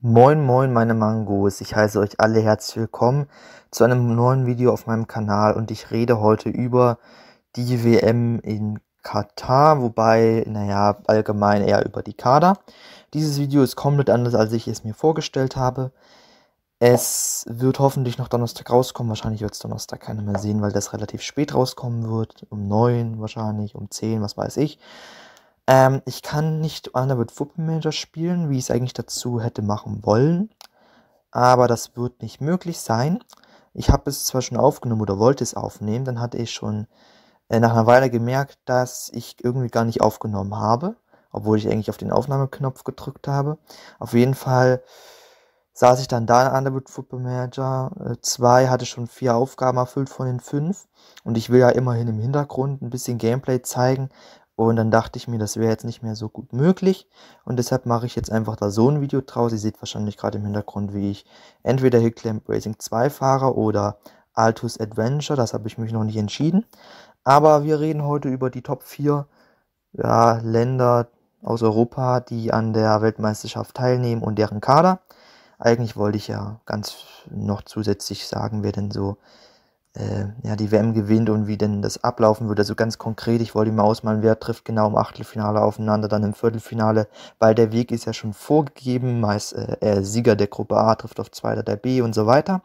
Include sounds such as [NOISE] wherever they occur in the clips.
Moin moin meine Mangos, ich heiße euch alle herzlich willkommen zu einem neuen Video auf meinem Kanal und ich rede heute über die WM in Katar, wobei, naja, allgemein eher über die Kader. Dieses Video ist komplett anders, als ich es mir vorgestellt habe. Es wird hoffentlich noch Donnerstag rauskommen, wahrscheinlich wird es Donnerstag keiner mehr sehen, weil das relativ spät rauskommen wird, um 9 wahrscheinlich, um 10, was weiß ich. Ähm, ich kann nicht Underwood Football Manager spielen, wie ich es eigentlich dazu hätte machen wollen. Aber das wird nicht möglich sein. Ich habe es zwar schon aufgenommen oder wollte es aufnehmen, dann hatte ich schon äh, nach einer Weile gemerkt, dass ich irgendwie gar nicht aufgenommen habe, obwohl ich eigentlich auf den Aufnahmeknopf gedrückt habe. Auf jeden Fall saß ich dann da in Underwood Football Manager 2, äh, hatte schon vier Aufgaben erfüllt von den fünf und ich will ja immerhin im Hintergrund ein bisschen Gameplay zeigen und dann dachte ich mir, das wäre jetzt nicht mehr so gut möglich. Und deshalb mache ich jetzt einfach da so ein Video draus. Ihr seht wahrscheinlich gerade im Hintergrund, wie ich entweder Hillclamp Racing 2 fahre oder Altus Adventure. Das habe ich mich noch nicht entschieden. Aber wir reden heute über die Top 4 ja, Länder aus Europa, die an der Weltmeisterschaft teilnehmen und deren Kader. Eigentlich wollte ich ja ganz noch zusätzlich sagen, wer denn so äh, ja, die WM gewinnt und wie denn das ablaufen würde. Also ganz konkret, ich wollte ihm ausmalen, wer trifft genau im Achtelfinale aufeinander, dann im Viertelfinale, weil der Weg ist ja schon vorgegeben, meist äh, Sieger der Gruppe A trifft auf Zweiter der B und so weiter.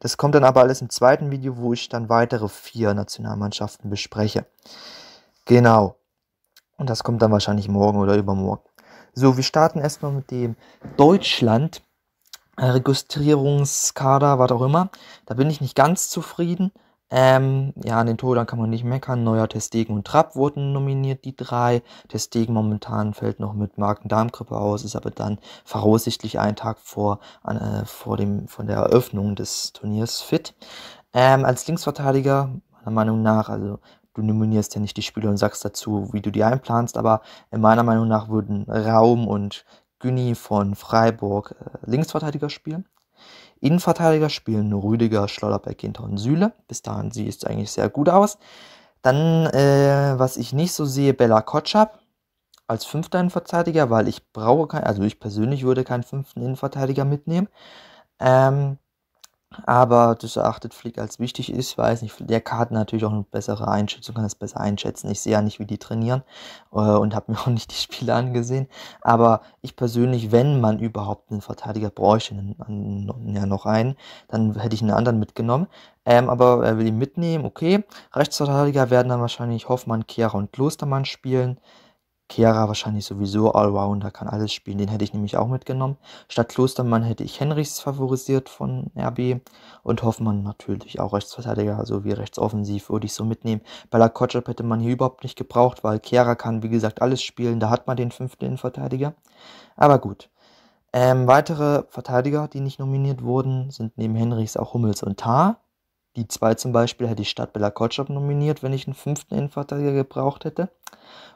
Das kommt dann aber alles im zweiten Video, wo ich dann weitere vier Nationalmannschaften bespreche. Genau. Und das kommt dann wahrscheinlich morgen oder übermorgen. So, wir starten erstmal mit dem Deutschland äh, Registrierungskader, was auch immer. Da bin ich nicht ganz zufrieden. Ähm, ja, an den Torhütern kann man nicht meckern. Neuer Testegen und Trapp wurden nominiert, die drei. Testegen momentan fällt noch mit Magen-Darm-Grippe aus, ist aber dann voraussichtlich einen Tag vor, äh, vor, dem, von der Eröffnung des Turniers fit. Ähm, als Linksverteidiger, meiner Meinung nach, also du nominierst ja nicht die Spieler und sagst dazu, wie du die einplanst, aber meiner Meinung nach würden Raum und Günni von Freiburg äh, Linksverteidiger spielen. Innenverteidiger spielen Rüdiger, Schlotterbeck, Ginter und Süle. Bis dahin sieht es eigentlich sehr gut aus. Dann, äh, was ich nicht so sehe, Bella Kotschab als fünfter Innenverteidiger, weil ich brauche keinen, also ich persönlich würde keinen fünften Innenverteidiger mitnehmen. Ähm, aber das erachtet Flick als wichtig ist. weiß nicht, der Karten natürlich auch eine bessere Einschätzung, kann das besser einschätzen. Ich sehe ja nicht, wie die trainieren äh, und habe mir [LAUGHS] auch nicht die Spiele angesehen. Aber ich persönlich, wenn man überhaupt einen Verteidiger bräuchte, einen, ja noch einen, dann hätte ich einen anderen mitgenommen. Ähm, aber er will ihn mitnehmen, okay. Rechtsverteidiger werden dann wahrscheinlich Hoffmann, Kehrer und Klostermann spielen. Chiara wahrscheinlich sowieso Allrounder, kann alles spielen. Den hätte ich nämlich auch mitgenommen. Statt Klostermann hätte ich Henrichs favorisiert von RB und Hoffmann natürlich auch Rechtsverteidiger wie Rechtsoffensiv würde ich so mitnehmen. Bella Kotschep hätte man hier überhaupt nicht gebraucht, weil Chiara kann wie gesagt alles spielen. Da hat man den fünften Innenverteidiger. Aber gut. Ähm, weitere Verteidiger, die nicht nominiert wurden, sind neben Henrichs auch Hummels und Tar. Die zwei zum Beispiel hätte ich Stadt Bella Kotschab nominiert, wenn ich einen fünften Innenverteidiger gebraucht hätte.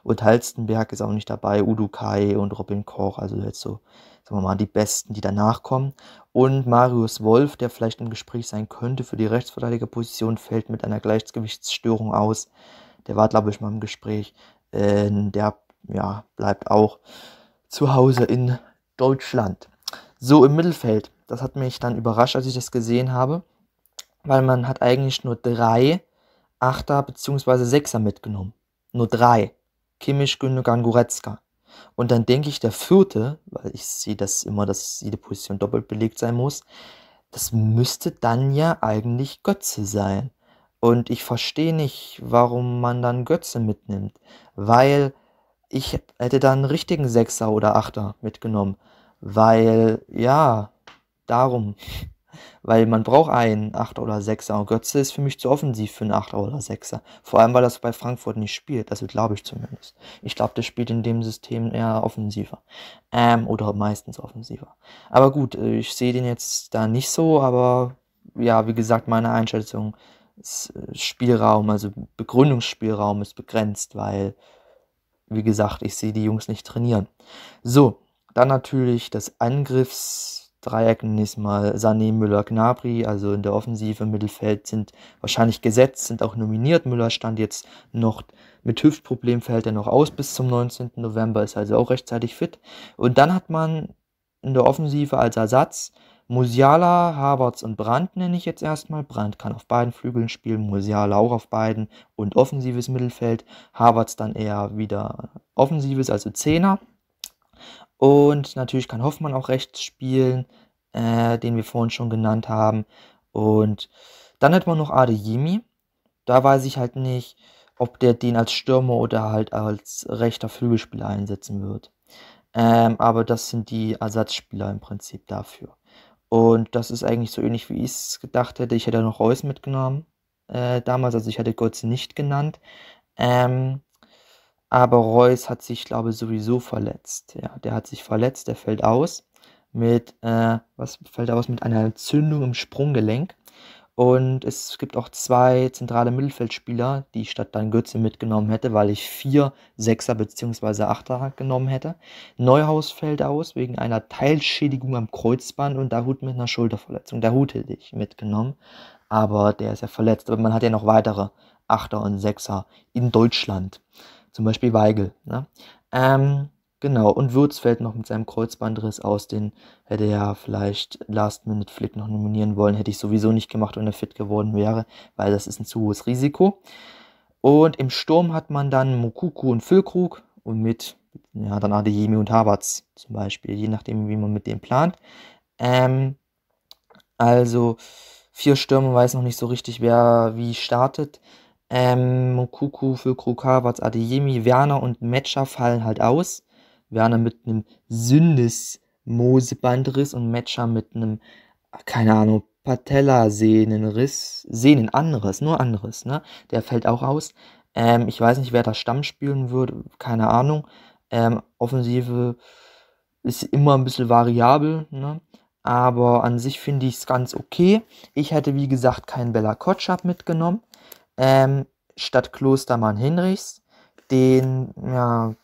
Und Halstenberg ist auch nicht dabei, Udo Kai und Robin Koch, also jetzt so, sagen wir mal, die Besten, die danach kommen. Und Marius Wolf, der vielleicht im Gespräch sein könnte für die Rechtsverteidigerposition, fällt mit einer Gleichgewichtsstörung aus. Der war, glaube ich, mal im Gespräch. Äh, der ja, bleibt auch zu Hause in Deutschland. So im Mittelfeld. Das hat mich dann überrascht, als ich das gesehen habe weil man hat eigentlich nur drei Achter bzw. Sechser mitgenommen. Nur drei. Kimmich, Gündogan, Goretzka. Und dann denke ich, der vierte, weil ich sehe das immer, dass jede Position doppelt belegt sein muss, das müsste dann ja eigentlich Götze sein. Und ich verstehe nicht, warum man dann Götze mitnimmt, weil ich hätte dann einen richtigen Sechser oder Achter mitgenommen, weil ja, darum weil man braucht einen 8 oder 6er Und Götze ist für mich zu offensiv für einen 8 oder 6er. Vor allem, weil das bei Frankfurt nicht spielt. Also glaube ich zumindest. Ich glaube, der spielt in dem System eher offensiver. Ähm, oder meistens offensiver. Aber gut, äh, ich sehe den jetzt da nicht so, aber ja, wie gesagt, meine Einschätzung, ist äh, Spielraum, also Begründungsspielraum ist begrenzt, weil, wie gesagt, ich sehe die Jungs nicht trainieren. So, dann natürlich das Angriffs- Dreieck nächstes Mal Sané, Müller, Gnabry, also in der Offensive, Mittelfeld sind wahrscheinlich gesetzt, sind auch nominiert. Müller stand jetzt noch mit Hüftproblem, fällt er noch aus bis zum 19. November, ist also auch rechtzeitig fit. Und dann hat man in der Offensive als Ersatz Musiala, Havertz und Brandt nenne ich jetzt erstmal. Brandt kann auf beiden Flügeln spielen, Musiala auch auf beiden und offensives Mittelfeld. Havertz dann eher wieder offensives, also Zehner. Und natürlich kann Hoffmann auch rechts spielen, äh, den wir vorhin schon genannt haben. Und dann hat man noch Adeyemi. Da weiß ich halt nicht, ob der den als Stürmer oder halt als rechter Flügelspieler einsetzen wird. Ähm, aber das sind die Ersatzspieler im Prinzip dafür. Und das ist eigentlich so ähnlich, wie ich es gedacht hätte. Ich hätte noch Reus mitgenommen äh, damals, also ich hätte Götze nicht genannt. Ähm, aber Reus hat sich, glaube ich, sowieso verletzt. Ja, der hat sich verletzt, der fällt aus mit, äh, was fällt aus, mit einer Entzündung im Sprunggelenk. Und es gibt auch zwei zentrale Mittelfeldspieler, die ich statt dann Götze mitgenommen hätte, weil ich vier Sechser bzw. Achter genommen hätte. Neuhaus fällt aus wegen einer Teilschädigung am Kreuzband und Dahut mit einer Schulterverletzung. Dahut hätte ich mitgenommen, aber der ist ja verletzt. Aber man hat ja noch weitere Achter und Sechser in Deutschland zum Beispiel Weigel. Ne? Ähm, genau, und Würz fällt noch mit seinem Kreuzbandriss aus, den hätte er vielleicht Last Minute Flick noch nominieren wollen, hätte ich sowieso nicht gemacht, wenn er fit geworden wäre, weil das ist ein zu hohes Risiko. Und im Sturm hat man dann Mokuku und Füllkrug und mit, ja, dann Adeyemi und Havertz zum Beispiel, je nachdem, wie man mit dem plant. Ähm, also, vier Stürme, weiß noch nicht so richtig, wer wie startet. Ähm, Kuku, für Kavatz, Adeyemi, Werner und Metscher fallen halt aus. Werner mit einem sündes Mosebandriss und Metscher mit einem, keine Ahnung, Patella-Sehnenriss. Sehnen, anderes, nur anderes, ne? Der fällt auch aus. Ähm, ich weiß nicht, wer da Stamm spielen würde, keine Ahnung. Ähm, Offensive ist immer ein bisschen variabel, ne? Aber an sich finde ich es ganz okay. Ich hätte, wie gesagt, keinen Bella Kotschab mitgenommen ähm, Klostermann Hinrichs, den, ja,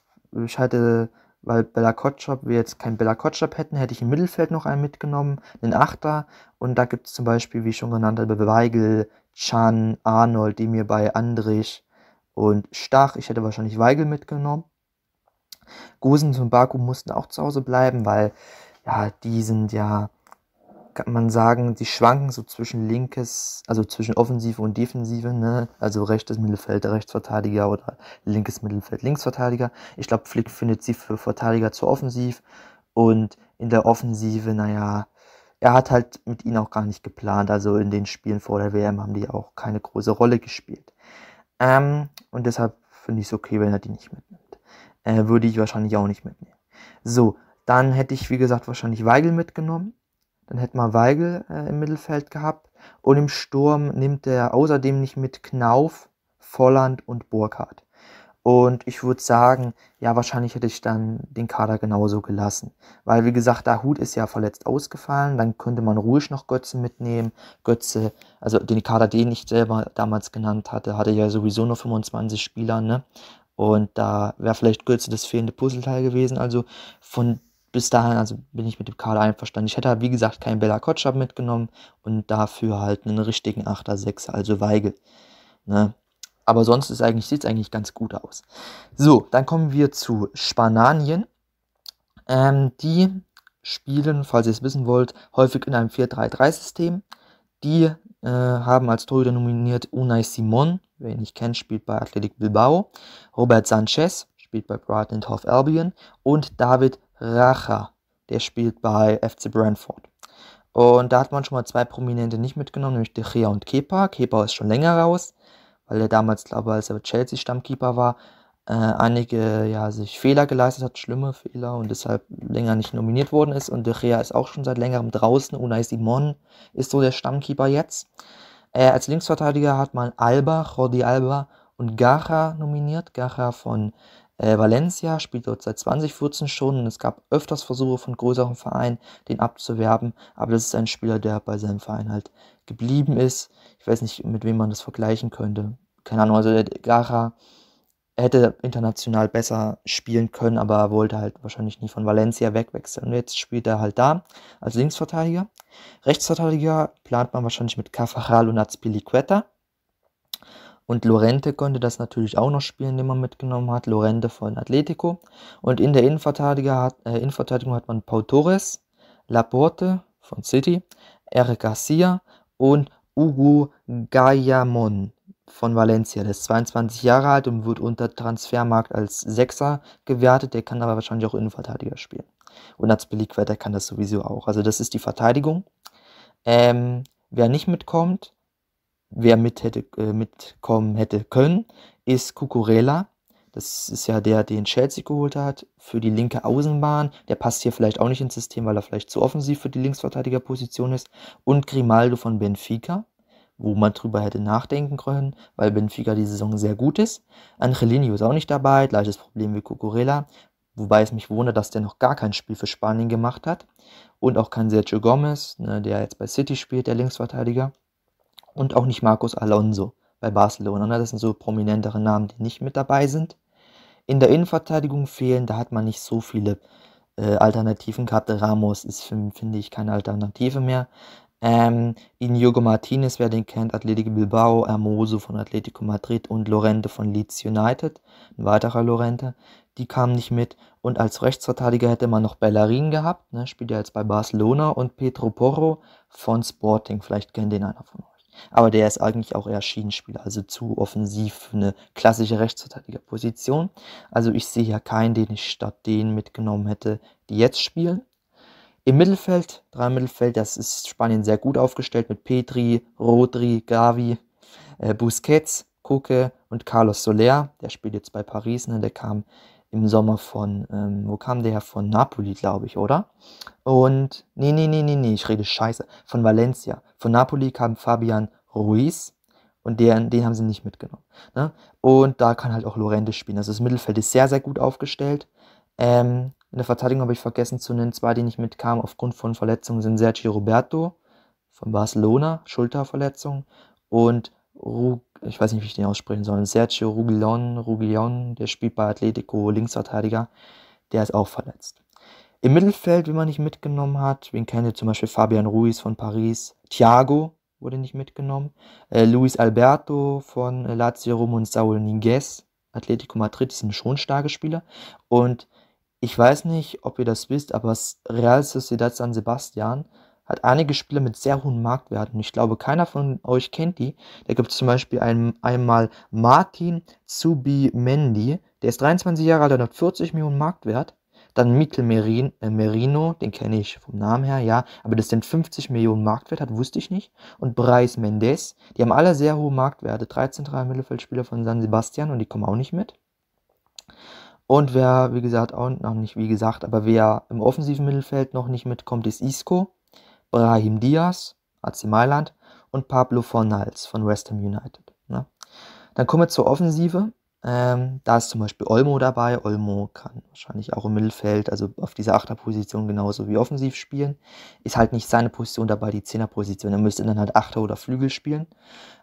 ich hatte, weil Bella Kotschop, wir jetzt keinen Bella Kotschop hätten, hätte ich im Mittelfeld noch einen mitgenommen, den Achter. Und da gibt es zum Beispiel, wie schon genannt, Weigel, Chan, Arnold, die mir bei Andrich und Stach, ich hätte wahrscheinlich Weigel mitgenommen. Gosens und Baku mussten auch zu Hause bleiben, weil ja, die sind ja kann man sagen, die schwanken so zwischen linkes, also zwischen Offensive und Defensive, ne? also rechtes Mittelfeld, Rechtsverteidiger oder linkes Mittelfeld, Linksverteidiger. Ich glaube, Flick findet sie für Verteidiger zu offensiv und in der Offensive, naja, er hat halt mit ihnen auch gar nicht geplant. Also in den Spielen vor der WM haben die auch keine große Rolle gespielt. Ähm, und deshalb finde ich es okay, wenn er die nicht mitnimmt. Äh, würde ich wahrscheinlich auch nicht mitnehmen. So, dann hätte ich, wie gesagt, wahrscheinlich Weigel mitgenommen. Dann hätten wir Weigel äh, im Mittelfeld gehabt. Und im Sturm nimmt er außerdem nicht mit Knauf, Volland und Burkhardt. Und ich würde sagen, ja, wahrscheinlich hätte ich dann den Kader genauso gelassen. Weil, wie gesagt, der Hut ist ja verletzt ausgefallen. Dann könnte man ruhig noch Götze mitnehmen. Götze, also den Kader, den ich selber damals genannt hatte, hatte ja sowieso nur 25 Spieler. Ne? Und da wäre vielleicht Götze das fehlende Puzzleteil gewesen. Also von bis dahin also bin ich mit dem Kader einverstanden. Ich hätte halt, wie gesagt, keinen Bella Kotschab mitgenommen und dafür halt einen richtigen 8 Achter Sechser, also Weigel. Ne? Aber sonst eigentlich, sieht es eigentlich ganz gut aus. So, dann kommen wir zu Spanien. Ähm, die spielen, falls ihr es wissen wollt, häufig in einem 4-3-3-System. Die äh, haben als Torhüter nominiert Unai Simon, wer ihn nicht kennt, spielt bei Athletic Bilbao, Robert Sanchez, spielt bei Brighton and Hove Albion, und David Racher, der spielt bei FC Brentford. Und da hat man schon mal zwei Prominente nicht mitgenommen, nämlich De Gea und Kepa. Kepa ist schon länger raus, weil er damals, glaube ich, als er Chelsea-Stammkeeper war, äh, einige ja, sich Fehler geleistet hat, schlimme Fehler und deshalb länger nicht nominiert worden ist. Und De Gea ist auch schon seit längerem draußen. Unai Simon ist so der Stammkeeper jetzt. Äh, als Linksverteidiger hat man Alba, Jordi Alba und Gacha nominiert. Gacha von äh, Valencia spielt dort seit 2014 schon und es gab öfters Versuche von größeren Vereinen, den abzuwerben, aber das ist ein Spieler, der bei seinem Verein halt geblieben ist. Ich weiß nicht, mit wem man das vergleichen könnte. Keine Ahnung, also der Gara hätte international besser spielen können, aber er wollte halt wahrscheinlich nie von Valencia wegwechseln. Und jetzt spielt er halt da als Linksverteidiger. Rechtsverteidiger plant man wahrscheinlich mit Cafajal und Azpilicueta. Und Lorente konnte das natürlich auch noch spielen, den man mitgenommen hat. Lorente von Atletico. Und in der hat, äh, Innenverteidigung hat man Paul Torres, Laporte von City, Eric Garcia und Hugo Gayamon von Valencia. Der ist 22 Jahre alt und wird unter Transfermarkt als Sechser gewertet. Der kann aber wahrscheinlich auch Innenverteidiger spielen. Und als Billigwert, kann das sowieso auch. Also das ist die Verteidigung. Ähm, wer nicht mitkommt, wer mit hätte, äh, mitkommen hätte können, ist Kukurela. Das ist ja der, den Chelsea geholt hat für die linke Außenbahn. Der passt hier vielleicht auch nicht ins System, weil er vielleicht zu offensiv für die Linksverteidigerposition ist. Und Grimaldo von Benfica, wo man drüber hätte nachdenken können, weil Benfica die Saison sehr gut ist. Angelino ist auch nicht dabei, gleiches Problem wie Cucurella. Wobei es mich wundert, dass der noch gar kein Spiel für Spanien gemacht hat. Und auch kein Sergio Gomez, ne, der jetzt bei City spielt, der Linksverteidiger und auch nicht Marcos Alonso bei Barcelona. Ne? Das sind so prominentere Namen, die nicht mit dabei sind. In der Innenverteidigung fehlen, da hat man nicht so viele äh, Alternativen gehabt. Ramos ist, finde ich, keine Alternative mehr. Ähm, Inigo Martinez, wer den kennt, Atletico Bilbao, Hermoso von Atletico Madrid und Lorente von Leeds United, ein weiterer Lorente, die kamen nicht mit. Und als Rechtsverteidiger hätte man noch Bellerin gehabt, ne, spielt ja jetzt bei Barcelona, und Pedro Porro von Sporting, vielleicht kennt den einer von euch. Aber der ist eigentlich auch eher Schienenspieler, also zu offensiv für eine klassische Rechtsverteidigerposition. Also ich sehe ja keinen, den ich statt denen mitgenommen hätte, die jetzt spielen. Im Mittelfeld, drei Mittelfeld, das ist Spanien sehr gut aufgestellt mit Petri, Rodri, Gavi, äh, Busquets, Koke und Carlos Soler. Der spielt jetzt bei Paris, ne? der kam im Sommer von, ähm, wo kam der her? Von Napoli, glaube ich, oder? Und, nee, nee, nee, nee, nee, ich rede scheiße, von Valencia. Von Napoli kam Fabian Ruiz und den, den haben sie nicht mitgenommen. Ne? Und da kann halt auch Lorente spielen. Also das Mittelfeld ist sehr, sehr gut aufgestellt. Ähm, in der Verteidigung habe ich vergessen zu nennen, zwei, die nicht mitkamen aufgrund von Verletzungen, sind Sergio Roberto von Barcelona, Schulterverletzung, und Rug, ich weiß nicht, wie ich den aussprechen soll, Sergio Rugion, Rugion, der spielt bei Atletico Linksverteidiger, der ist auch verletzt. Im Mittelfeld, wie man nicht mitgenommen hat, wen kennt ihr zum Beispiel Fabian Ruiz von Paris, Thiago wurde nicht mitgenommen, äh, Luis Alberto von äh, Lazio Rom und Saul Ninguez, Atletico Madrid, die sind schon starke Spieler und ich weiß nicht, ob ihr das wisst, aber Real Sociedad San Sebastian hat einige Spiele mit sehr hohen Marktwerten. Ich glaube, keiner von euch kennt die. Da gibt es zum Beispiel einen, einmal Martin Zubi Mendy, der ist 23 Jahre alt und hat 40 Millionen Marktwert. Dann Mikel Merin, äh Merino, den kenne ich vom Namen her, ja, aber das sind 50 Millionen Marktwert hat, wusste ich nicht. Und Bryce Mendes, die haben alle sehr hohe Marktwerte, 3 zentrale Mittelfeldspieler von San Sebastian und die kommen auch nicht mit. Und wer, wie gesagt, auch noch nicht, wie gesagt, aber wer im offensiven Mittelfeld noch nicht mitkommt, ist Isco. Brahim Diaz, AC Mailand, und Pablo Fornals von West Ham United. Ne? Dann kommen wir zur Offensive. Ähm, da ist zum Beispiel Olmo dabei. Olmo kann wahrscheinlich auch im Mittelfeld, also auf dieser Achterposition genauso wie offensiv spielen. Ist halt nicht seine Position dabei, die Zehnerposition. Er müsste dann halt Achter oder Flügel spielen.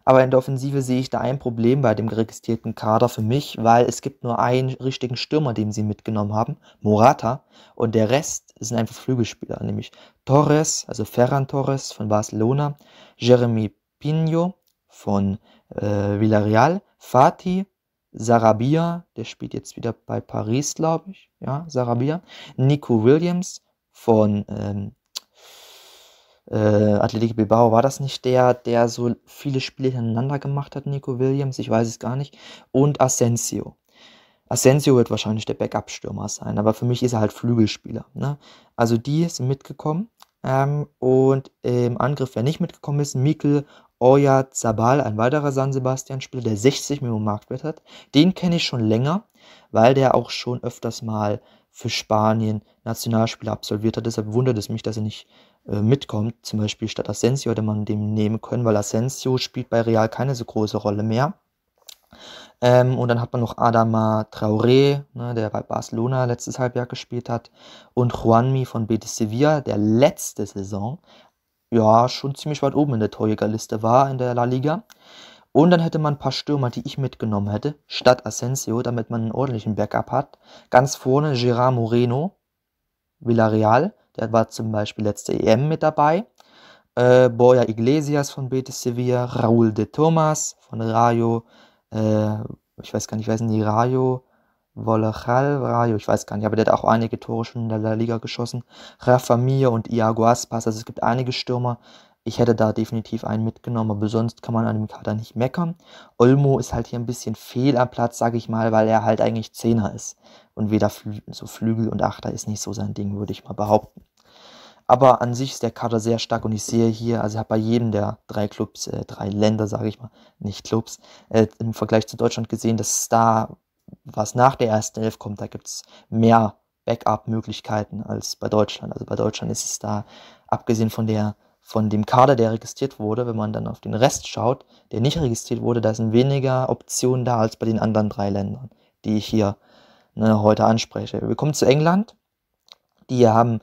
Aber in der Offensive sehe ich da ein Problem bei dem registrierten Kader für mich, weil es gibt nur einen richtigen Stürmer, den sie mitgenommen haben, Morata. Und der Rest sind einfach Flügelspieler, nämlich Torres, also Ferran Torres von Barcelona, Jeremy Pino von äh, Villarreal, Fatih Sarabia, der spielt jetzt wieder bei Paris, glaube ich. Ja, Sarabia. Nico Williams von ähm, äh, Athletic Bilbao. War das nicht der, der so viele Spiele hintereinander gemacht hat, Nico Williams? Ich weiß es gar nicht. Und Asensio. Asensio wird wahrscheinlich der Backup-Stürmer sein, aber für mich ist er halt Flügelspieler. Ne? Also die sind mitgekommen. Ähm, und im Angriff, wer nicht mitgekommen ist, Mikkel Oya Zabal, ein weiterer San Sebastian-Spieler, der 60 Millionen Marktwert hat. Den kenne ich schon länger, weil der auch schon öfters mal für Spanien Nationalspieler absolviert hat. Deshalb wundert es mich, dass er nicht äh, mitkommt. Zum Beispiel statt Asensio hätte man den nehmen können, weil Asensio spielt bei Real keine so große Rolle mehr. Ähm, und dann hat man noch Adama Traoré, ne, der bei Barcelona letztes Halbjahr gespielt hat, und Juanmi von Betis Sevilla, der letzte Saison ja, schon ziemlich weit oben in der Torjägerliste war in der La Liga. Und dann hätte man ein paar Stürmer, die ich mitgenommen hätte, statt Asensio, damit man einen ordentlichen Backup hat. Ganz vorne Gerard Moreno, Villarreal, der war zum Beispiel letzte EM mit dabei. Äh, Boya Iglesias von Betis Sevilla, Raúl de Thomas von Rayo, äh, ich weiß gar nicht, wer sind die Rayo? Volachal Rayo, ich weiß gar nicht, aber der hat auch einige Tore schon in der La Liga geschossen. Rafa Mir und Iago Aspas, also es gibt einige Stürmer. Ich hätte da definitiv einen mitgenommen, aber sonst kann man an dem Kader nicht meckern. Olmo ist halt hier ein bisschen fehl am Platz, sage ich mal, weil er halt eigentlich Zehner ist. Und weder Flü so Flügel und Achter ist nicht so sein Ding, würde ich mal behaupten. Aber an sich ist der Kader sehr stark und ich sehe hier, also ich habe bei jedem der drei Clubs, äh, drei Länder, sage ich mal, nicht Clubs, äh, im Vergleich zu Deutschland gesehen, dass da was nach der ersten Elf kommt, da gibt es mehr Backup-Möglichkeiten als bei Deutschland. Also bei Deutschland ist es da, abgesehen von der von dem Kader, der registriert wurde, wenn man dann auf den Rest schaut, der nicht registriert wurde, da sind weniger Optionen da als bei den anderen drei Ländern, die ich hier ne, heute anspreche. Wir kommen zu England. Die haben,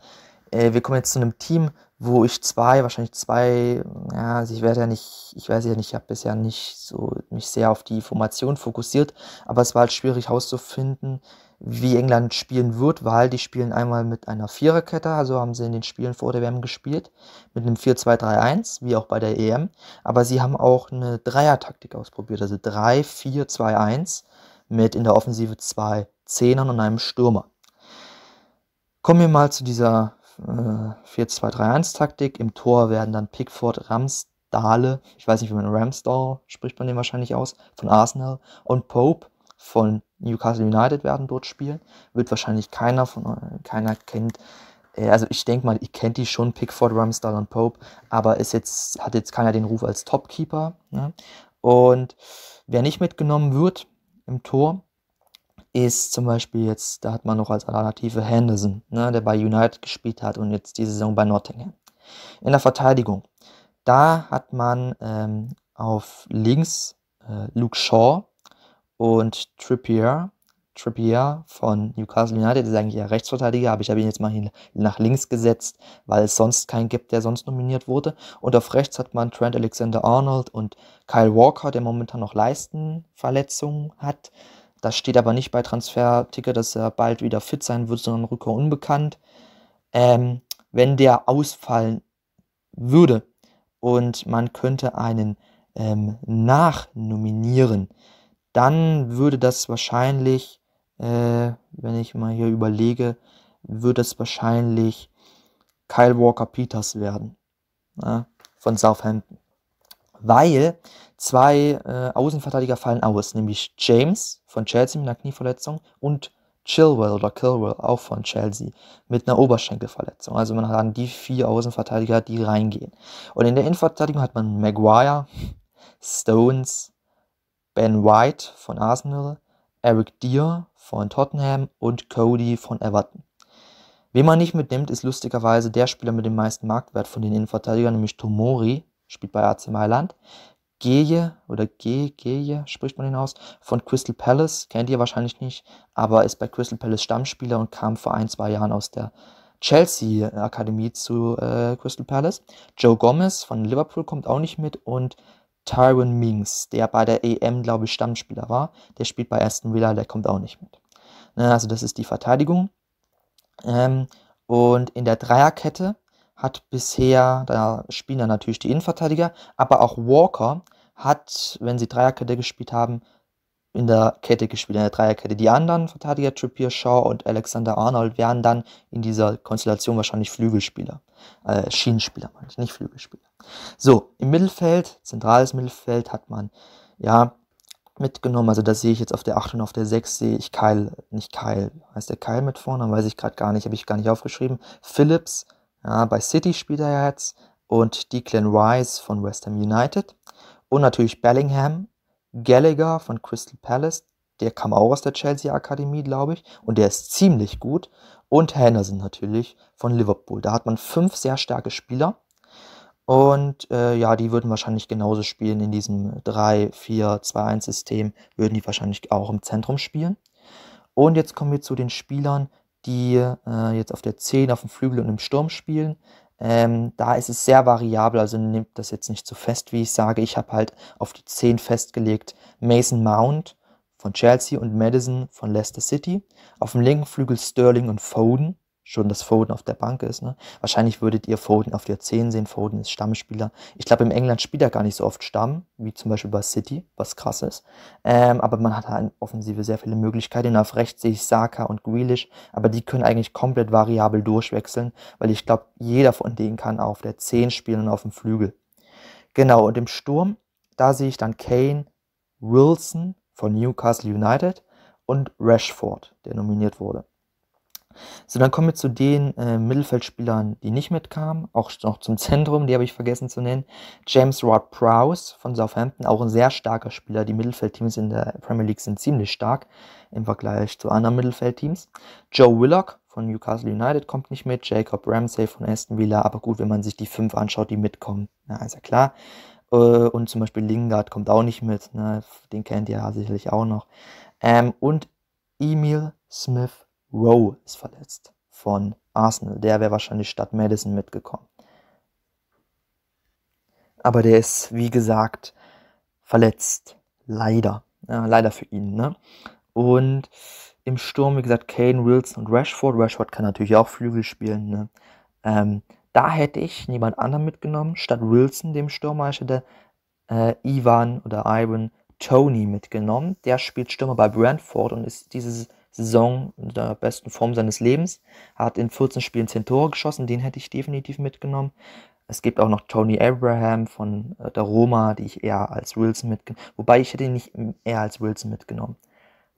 äh, wir kommen jetzt zu einem Team, wo ich zwei, wahrscheinlich zwei, ja, also ich werde ja nicht, ich weiß ja nicht, ich habe bisher nicht so mich sehr auf die Formation fokussiert, aber es war halt schwierig herauszufinden, wie England spielen wird, weil die spielen einmal mit einer Viererkette, also haben sie in den Spielen vor der WM gespielt, mit einem 4-2-3-1, wie auch bei der EM, aber sie haben auch eine Dreier-Taktik ausprobiert, also 3-4-2-1 mit in der Offensive zwei Zehnern und einem Stürmer. Kommen wir mal zu dieser 4-2-3-1-Taktik. Äh, Im Tor werden dann Pickford, Ramsdale, ich weiß nicht, wie man Ramsdale spricht man den wahrscheinlich aus, von Arsenal und Pope von Newcastle United werden dort spielen. Wird wahrscheinlich keiner von keiner kennt. Äh, also ich denke mal, ihr kennt die schon, Pickford, Ramsdale und Pope, aber ist jetzt, hat jetzt keiner den Ruf als Topkeeper. Ne? Und wer nicht mitgenommen wird im Tor, ist zum Beispiel jetzt, da hat man noch als Alternative Henderson, ne, der bei United gespielt hat und jetzt diese Saison bei Nottingham. In der Verteidigung, da hat man ähm, auf links äh, Luke Shaw und Trippier. Trippier von Newcastle United ist eigentlich ja Rechtsverteidiger, aber ich habe ihn jetzt mal nach links gesetzt, weil es sonst keinen gibt, der sonst nominiert wurde. Und auf rechts hat man Trent Alexander Arnold und Kyle Walker, der momentan noch Leistenverletzungen hat. Das steht aber nicht bei Transferticket, dass er bald wieder fit sein wird, sondern Rückkehr unbekannt. Ähm, wenn der ausfallen würde und man könnte einen ähm, nachnominieren, dann würde das wahrscheinlich, äh, wenn ich mal hier überlege, würde es wahrscheinlich Kyle Walker Peters werden ja, von Southampton weil zwei äh, Außenverteidiger fallen aus, nämlich James von Chelsea mit einer Knieverletzung und Chilwell oder Kilwell, auch von Chelsea, mit einer Oberschenkelverletzung. Also man hat dann die vier Außenverteidiger, die reingehen. Und in der Innenverteidigung hat man Maguire, Stones, Ben White von Arsenal, Eric Deer von Tottenham und Cody von Everton. Wen man nicht mitnimmt, ist lustigerweise der Spieler mit dem meisten Marktwert von den Innenverteidigern, nämlich Tomori spielt bei AC Mailand. Geje oder Ge, Geje spricht man ihn aus, von Crystal Palace, kennt ihr wahrscheinlich nicht, aber ist bei Crystal Palace Stammspieler und kam vor ein, zwei Jahren aus der Chelsea-Akademie zu äh, Crystal Palace. Joe Gomez von Liverpool kommt auch nicht mit und Tyron Mings, der bei der EM, glaube ich, Stammspieler war, der spielt bei Aston Villa, der kommt auch nicht mit. Ne, also das ist die Verteidigung. Ähm, und in der Dreierkette hat bisher, da spielen dann natürlich die Innenverteidiger, aber auch Walker hat, wenn sie Dreierkette gespielt haben, in der Kette gespielt, in der Dreierkette. Die anderen Verteidiger, Trippier, Shaw und Alexander Arnold, wären dann in dieser Konstellation wahrscheinlich Flügelspieler. Äh, Schienenspieler, meine ich, nicht Flügelspieler. So, im Mittelfeld, zentrales Mittelfeld hat man, ja, mitgenommen. Also das sehe ich jetzt auf der 8 und auf der 6 sehe ich Keil, nicht Keil, heißt der Keil mit vorne, weiß ich gerade gar nicht, habe ich gar nicht aufgeschrieben. Phillips, ja, bei City spielt er jetzt und Declan Rice von West Ham United. Und natürlich Bellingham, Gallagher von Crystal Palace, der kam auch aus der Chelsea Akademie, glaube ich, und der ist ziemlich gut. Und Henderson natürlich von Liverpool. Da hat man fünf sehr starke Spieler. Und äh, ja, die würden wahrscheinlich genauso spielen in diesem 3-4-2-1-System, würden die wahrscheinlich auch im Zentrum spielen. Und jetzt kommen wir zu den Spielern, die äh, jetzt auf der 10, auf dem Flügel und im Sturm spielen. Ähm, da ist es sehr variabel, also nimmt das jetzt nicht so fest, wie ich sage. Ich habe halt auf die 10 festgelegt Mason Mount von Chelsea und Madison von Leicester City. Auf dem linken Flügel Sterling und Foden schon, dass Foden auf der Bank ist. Ne? Wahrscheinlich würdet ihr Foden auf der 10 sehen. Foden ist Stammspieler. Ich glaube, im England spielt er gar nicht so oft Stamm, wie zum Beispiel bei City, was krass ist. Ähm, aber man hat halt in Offensive sehr viele Möglichkeiten. Auf rechts sehe ich Saka und Grealish, aber die können eigentlich komplett variabel durchwechseln, weil ich glaube, jeder von denen kann auf der 10 spielen und auf dem Flügel. Genau, und im Sturm, da sehe ich dann Kane, Wilson von Newcastle United und Rashford, der nominiert wurde. So, dann kommen wir zu den äh, Mittelfeldspielern, die nicht mitkamen, auch noch zum Zentrum, die habe ich vergessen zu nennen. James Rod Prowse von Southampton, auch ein sehr starker Spieler. Die Mittelfeldteams in der Premier League sind ziemlich stark im Vergleich zu anderen Mittelfeldteams. Joe Willock von Newcastle United kommt nicht mit, Jacob Ramsey von Aston Villa, aber gut, wenn man sich die fünf anschaut, die mitkommen, na, ist ja klar. Äh, und zum Beispiel Lingard kommt auch nicht mit, ne? den kennt ihr ja sicherlich auch noch. Ähm, und Emil Smith Rowe ist verletzt von Arsenal. Der wäre wahrscheinlich statt Madison mitgekommen. Aber der ist, wie gesagt, verletzt. Leider. Ja, leider für ihn. Ne? Und im Sturm, wie gesagt, Kane, Wilson und Rashford. Rashford kann natürlich auch Flügel spielen. Ne? Ähm, da hätte ich niemand anderen mitgenommen. Statt Wilson, dem Stürmer, ich hätte äh, Ivan oder Ivan Tony mitgenommen. Der spielt Stürmer bei Brentford und ist dieses Saison in der besten Form seines Lebens. hat in 14 Spielen 10 Tore geschossen, den hätte ich definitiv mitgenommen. Es gibt auch noch Tony Abraham von äh, der Roma, die ich eher als Wilson mitgenommen Wobei ich hätte ihn nicht eher als Wilson mitgenommen.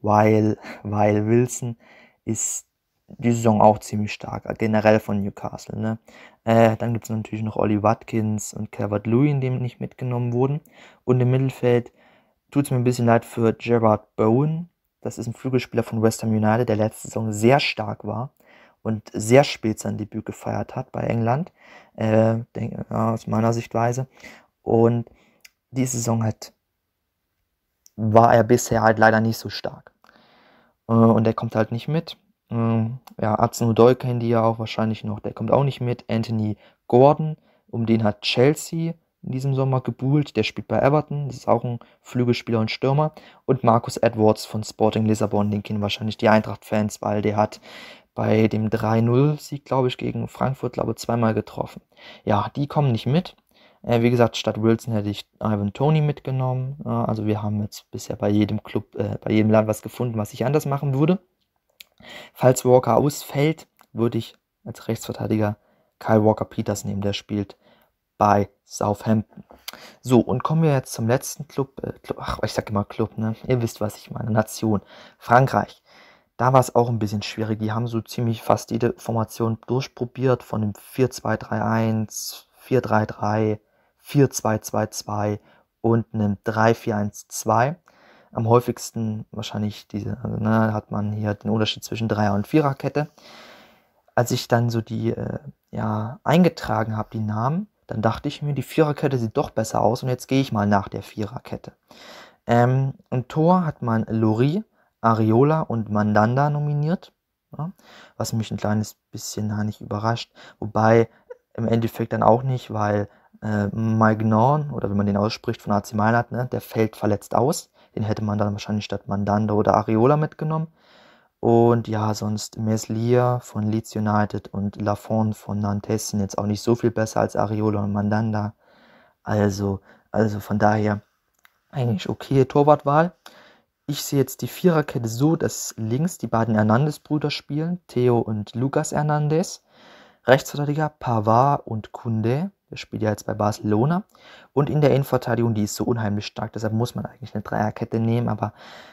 Weil, [LAUGHS] weil Wilson ist die Saison auch ziemlich stark, äh, generell von Newcastle. Ne? Äh, dann gibt es natürlich noch Ollie Watkins und Calvert Lewin, die nicht mitgenommen wurden. Und im Mittelfeld tut es mir ein bisschen leid für Gerard Bowen, das ist ein Flügelspieler von West Ham United, der letzte Saison sehr stark war und sehr spät sein Debüt gefeiert hat bei England, äh, denk, ja, aus meiner Sichtweise. Und die Saison halt war er bisher halt leider nicht so stark. Äh, und er kommt halt nicht mit. Ähm, ja, Arsene Udoy kennen die ja auch wahrscheinlich noch, der kommt auch nicht mit. Anthony Gordon, um den hat Chelsea in diesem Sommer, gebuhlt. Der spielt bei Everton, das ist auch ein Flügelspieler und Stürmer. Und Marcus Edwards von Sporting Lissabon, den kennen wahrscheinlich die Eintracht-Fans, weil der hat bei dem 3-0-Sieg, glaube ich, gegen Frankfurt, glaube ich, zweimal getroffen. Ja, die kommen nicht mit. Äh, wie gesagt, statt Wilson hätte ich Ivan Tony mitgenommen. Äh, also wir haben jetzt bisher bei jedem Club, äh, bei jedem Land was gefunden, was ich anders machen würde. Falls Walker ausfällt, würde ich als Rechtsverteidiger Kyle Walker Peters nehmen. Der spielt bei Southampton. So, und kommen wir jetzt zum letzten Club. Äh, Club ach, ich sage immer Club, ne? Ihr wisst, was ich meine. Nation. Frankreich. Da war es auch ein bisschen schwierig. Die haben so ziemlich fast jede Formation durchprobiert. Von dem 4-2-3-1, 4-3-3, 4-2-2-2 und einem 3-4-1-2. Am häufigsten wahrscheinlich diese, also, ne, hat man hier den Unterschied zwischen 3er- und 4er-Kette. Als ich dann so die äh, ja, eingetragen habe, die Namen, dann dachte ich mir, die Viererkette sieht doch besser aus und jetzt gehe ich mal nach der Viererkette. Ähm, Im Tor hat man Lori, Ariola und Mandanda nominiert, ja, was mich ein kleines bisschen na, nicht überrascht. Wobei im Endeffekt dann auch nicht, weil äh, Maignan, oder wenn man den ausspricht, von AC Mailand, ne, der fällt verletzt aus. Den hätte man dann wahrscheinlich statt Mandanda oder Ariola mitgenommen. Und ja, sonst Meslier von Leeds United und Lafon von Nantes sind jetzt auch nicht so viel besser als Ariola und Mandanda. Also, also von daher eigentlich okay Torwartwahl. Ich sehe jetzt die Viererkette so, dass links die beiden Hernandez-Brüder spielen, Theo und Lucas Hernandez. Rechtsverteidiger Pavard und Kunde, der spielt ja jetzt bei Barcelona. Und in der Innenverteidigung, die ist so unheimlich stark, deshalb muss man eigentlich eine Dreierkette nehmen, aber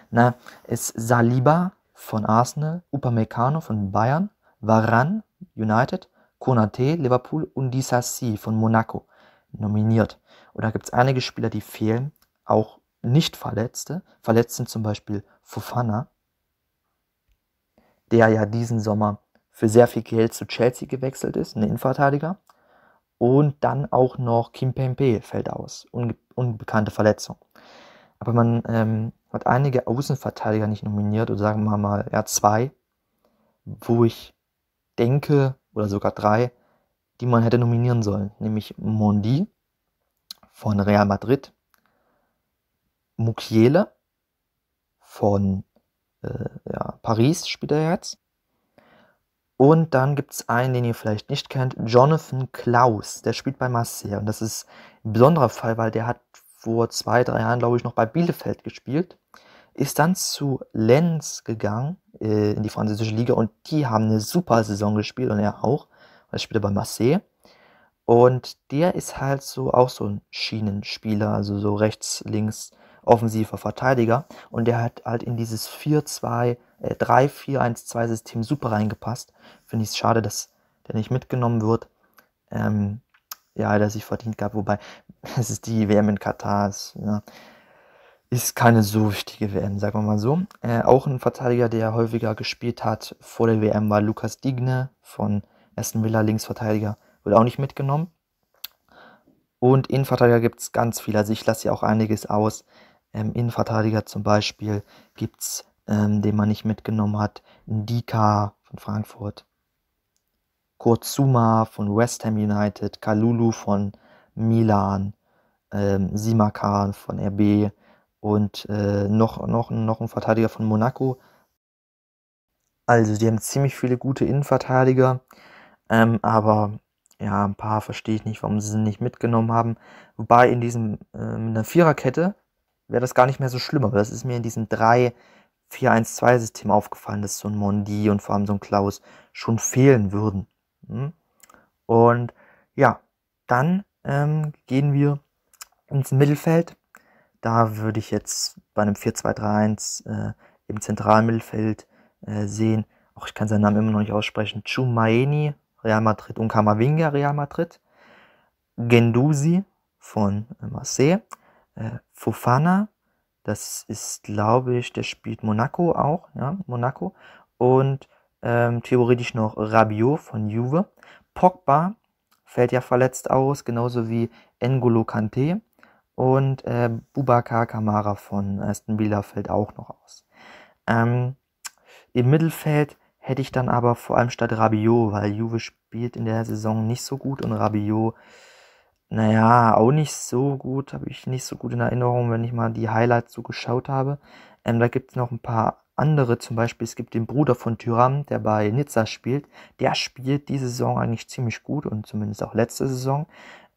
na, ist Saliba, von Arsenal, Upamecano von Bayern, Varane United, Konate Liverpool und Disasi von Monaco nominiert. Und da gibt es einige Spieler, die fehlen, auch nicht Verletzte. Verletzt sind zum Beispiel Fofana, der ja diesen Sommer für sehr viel Geld zu Chelsea gewechselt ist, ein Innenverteidiger. Und dann auch noch Kim Pempe fällt aus, unbekannte Verletzung. Aber man ähm, hat einige Außenverteidiger nicht nominiert oder sagen wir mal, ja, zwei, wo ich denke, oder sogar drei, die man hätte nominieren sollen, nämlich Mondi von Real Madrid, Mukiele von äh, ja, Paris spielt er jetzt. Und dann gibt es einen, den ihr vielleicht nicht kennt, Jonathan Klaus, der spielt bei Marseille. Und das ist ein besonderer Fall, weil der hat vor zwei, drei Jahren, glaube ich, noch bei Bielefeld gespielt ist dann zu Lens gegangen, äh, in die französische Liga, und die haben eine super Saison gespielt und er auch. Er spielt bei Marseille. Und der ist halt so auch so ein Schienenspieler, also so rechts, links, offensiver Verteidiger. Und der hat halt in dieses 4-2, äh, 3-4-1-2-System super reingepasst. Finde ich es schade, dass der nicht mitgenommen wird. Ähm, ja, der sich verdient gab, wobei [LAUGHS] es ist die WM in Katar. Ist, ja ist keine so wichtige WM, sagen wir mal so. Äh, auch ein Verteidiger, der häufiger gespielt hat vor der WM, war Lukas Digne von Aston Villa, Linksverteidiger, wurde auch nicht mitgenommen. Und Innenverteidiger gibt es ganz viele, also ich lasse ja auch einiges aus. Ähm, Innenverteidiger zum Beispiel gibt es, ähm, den man nicht mitgenommen hat, Ndika von Frankfurt, Kurzuma von West Ham United, Kalulu von Milan, ähm, Simakan von RB, und äh, noch, noch, noch ein Verteidiger von Monaco. Also die haben ziemlich viele gute Innenverteidiger, ähm, aber ja, ein paar verstehe ich nicht, warum sie sie nicht mitgenommen haben. Wobei in diesem, äh, in der Viererkette wäre das gar nicht mehr so schlimm, aber das ist mir in diesem 3-4-1-2-System aufgefallen, dass so ein Mondi und vor allem so ein Klaus schon fehlen würden. Hm? Und ja, dann ähm, gehen wir ins Mittelfeld. Da würde ich jetzt bei einem 4-2-3-1 äh, im Zentralmittelfeld äh, sehen, auch ich kann seinen Namen immer noch nicht aussprechen, Chumaeni, Real Madrid und Kamavinga, Real Madrid, Gendusi von äh, Marseille, äh, Fofana, das ist, glaube ich, der spielt Monaco auch, ja, Monaco, und ähm, theoretisch noch Rabiot von Juve, Pogba fällt ja verletzt aus, genauso wie N'Golo Kante, und äh, Bubakar Kamara von Aston Villa fällt auch noch aus. Ähm, Im Mittelfeld hätte ich dann aber vor allem statt Rabiot, weil Juve spielt in der Saison nicht so gut und Rabiot, naja, auch nicht so gut, habe ich nicht so gut in Erinnerung, wenn ich mal die Highlights so geschaut habe. Ähm, da gibt es noch ein paar andere, zum Beispiel es gibt den Bruder von Tyram, der bei Nizza spielt, der spielt diese Saison eigentlich ziemlich gut und zumindest auch letzte Saison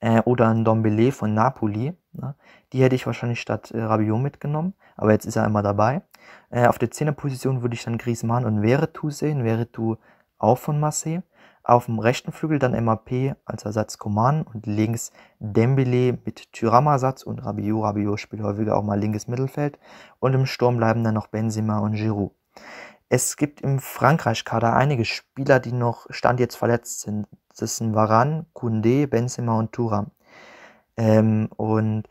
äh, oder ein Dombele von Napoli. Ne? Die hätte ich wahrscheinlich statt äh, Rabiot mitgenommen, aber jetzt ist er immer dabei. Äh, auf der 10er Position würde ich dann Griezmann und Veretout sehen, Veretout auch von Marseille. Auf dem rechten Flügel dann MAP als Ersatz Coman und links Dembele mit Tyram-Ersatz und Rabiot. Rabiot spielt häufiger auch mal linkes Mittelfeld. Und im Sturm bleiben dann noch Benzema und Giroud. Es gibt im Frankreich-Kader einige Spieler, die noch Stand jetzt verletzt sind das sind Varan, Kunde, Benzema und Turam. Ähm, und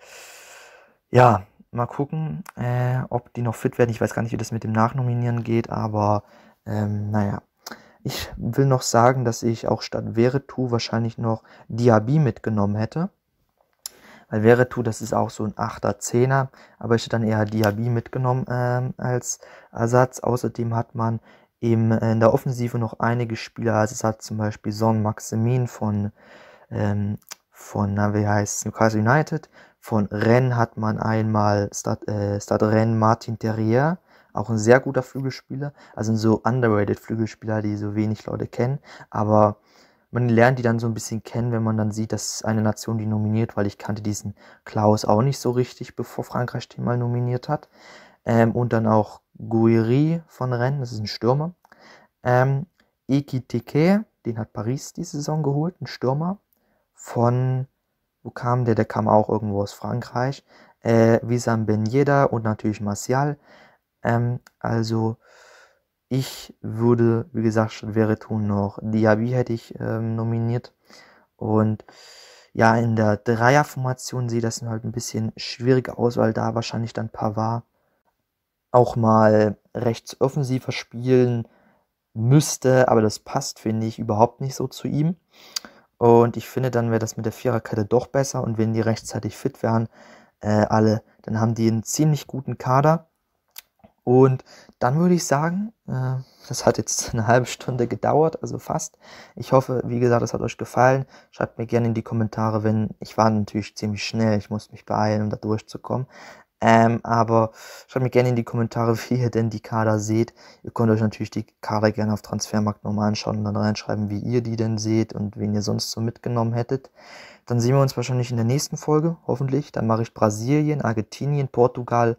ja, mal gucken, äh, ob die noch fit werden. Ich weiß gar nicht, wie das mit dem Nachnominieren geht, aber ähm, naja. Ich will noch sagen, dass ich auch statt Veretu wahrscheinlich noch Diaby mitgenommen hätte. Weil Veretu, das ist auch so ein 8er, 10er, aber ich hätte dann eher Diaby mitgenommen ähm, als Ersatz. Außerdem hat man eben in der Offensive noch einige Spieler. Also es hat zum Beispiel Son Maximin von, ähm, von na, wie heißt Newcastle United. Von Rennes hat man einmal Stad, äh, Rennes Martin Terrier, auch ein sehr guter Flügelspieler. Also so underrated Flügelspieler, die so wenig Leute kennen. Aber man lernt die dann so ein bisschen kennen, wenn man dann sieht, dass eine Nation die nominiert, weil ich kannte diesen Klaus auch nicht so richtig, bevor Frankreich den mal nominiert hat. Ähm, und dann auch Guiri von Rennes, das ist ein Stürmer. Ähm, Ekitike, den hat Paris die Saison geholt, ein Stürmer. Von, wo kam der? Der kam auch irgendwo aus Frankreich. Äh, Wissam Ben Yedda und natürlich Martial. Ähm, also, ich würde, wie gesagt, wäre tun noch Diaby hätte ich ähm, nominiert. Und ja, in der Dreierformation sieht das halt ein bisschen schwierig aus, weil da wahrscheinlich dann Pavard auch mal rechts offensiver spielen müsste, aber das passt, finde ich, überhaupt nicht so zu ihm. Und ich finde, dann wäre das mit der Viererkette doch besser. Und wenn die rechtzeitig fit wären, äh, alle, dann haben die einen ziemlich guten Kader. Und dann würde ich sagen, äh, das hat jetzt [LAUGHS] eine halbe Stunde gedauert, also fast. Ich hoffe, wie gesagt, es hat euch gefallen. Schreibt mir gerne in die Kommentare, wenn ich war natürlich ziemlich schnell, ich muss mich beeilen, um da durchzukommen. Ähm, aber schreibt mir gerne in die Kommentare, [LAUGHS] wie ihr denn die Kader seht. Ihr könnt euch natürlich die Kader gerne auf Transfermarkt nochmal anschauen und dann reinschreiben, wie ihr die denn seht und wen ihr sonst so mitgenommen hättet. Dann sehen wir uns wahrscheinlich in der nächsten Folge, hoffentlich. Dann mache ich Brasilien, Argentinien, Portugal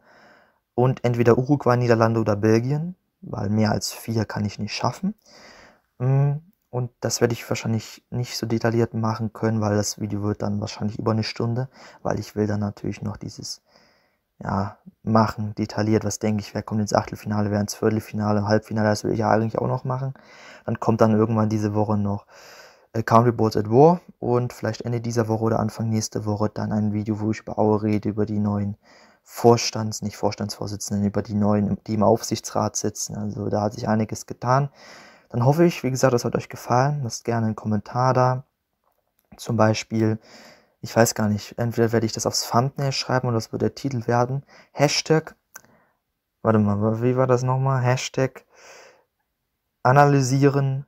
und entweder Uruguay, Niederlande oder Belgien, weil mehr als vier kann ich nicht schaffen. Mm, und das werde ich wahrscheinlich nicht so detailliert machen können, weil das Video wird dann wahrscheinlich über eine Stunde, weil ich will dann natürlich noch dieses ja, machen, detailliert, was denke ich, wer kommt ins Achtelfinale, wer ins Viertelfinale, Halbfinale, das will ich ja eigentlich auch noch machen. Dann kommt dann irgendwann diese Woche noch äh, Country Boards at War und vielleicht Ende dieser Woche oder Anfang nächste Woche dann ein Video, wo ich über Aue rede, über die neuen Vorstands, nicht Vorstandsvorsitzenden, über die neuen, die im Aufsichtsrat sitzen. Also da hat sich einiges getan. Dann hoffe ich, wie gesagt, das hat euch gefallen. Lasst gerne einen Kommentar da. Zum Beispiel, ich weiß gar nicht, entweder werde ich das aufs Thumbnail schreiben oder das wird der Titel werden. Hashtag, warte mal, wie war das nochmal? Hashtag analysieren,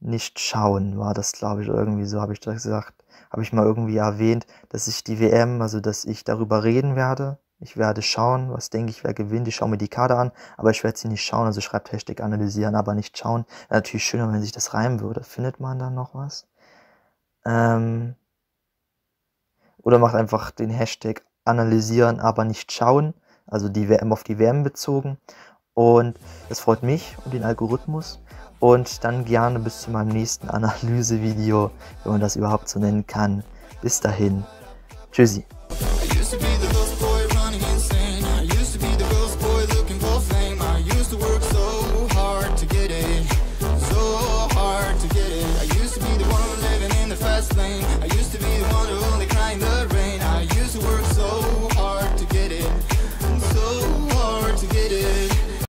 nicht schauen war das, glaube ich, irgendwie so habe ich das gesagt. Habe ich mal irgendwie erwähnt, dass ich die WM, also dass ich darüber reden werde. Ich werde schauen, was denke ich, wer gewinnt. Ich schaue mir die Karte an, aber ich werde sie nicht schauen. Also schreibt Hashtag analysieren, aber nicht schauen. Wäre natürlich schöner, wenn sich das reimen würde. Findet man dann noch was? Ähm, oder macht einfach den Hashtag analysieren, aber nicht schauen. Also die WM auf die WM bezogen. Und das freut mich und den Algorithmus. Und dann gerne bis zu meinem nächsten [LAUGHS] Analysevideo, wenn man das überhaupt so nennen kann. Bis dahin. Tschüssi.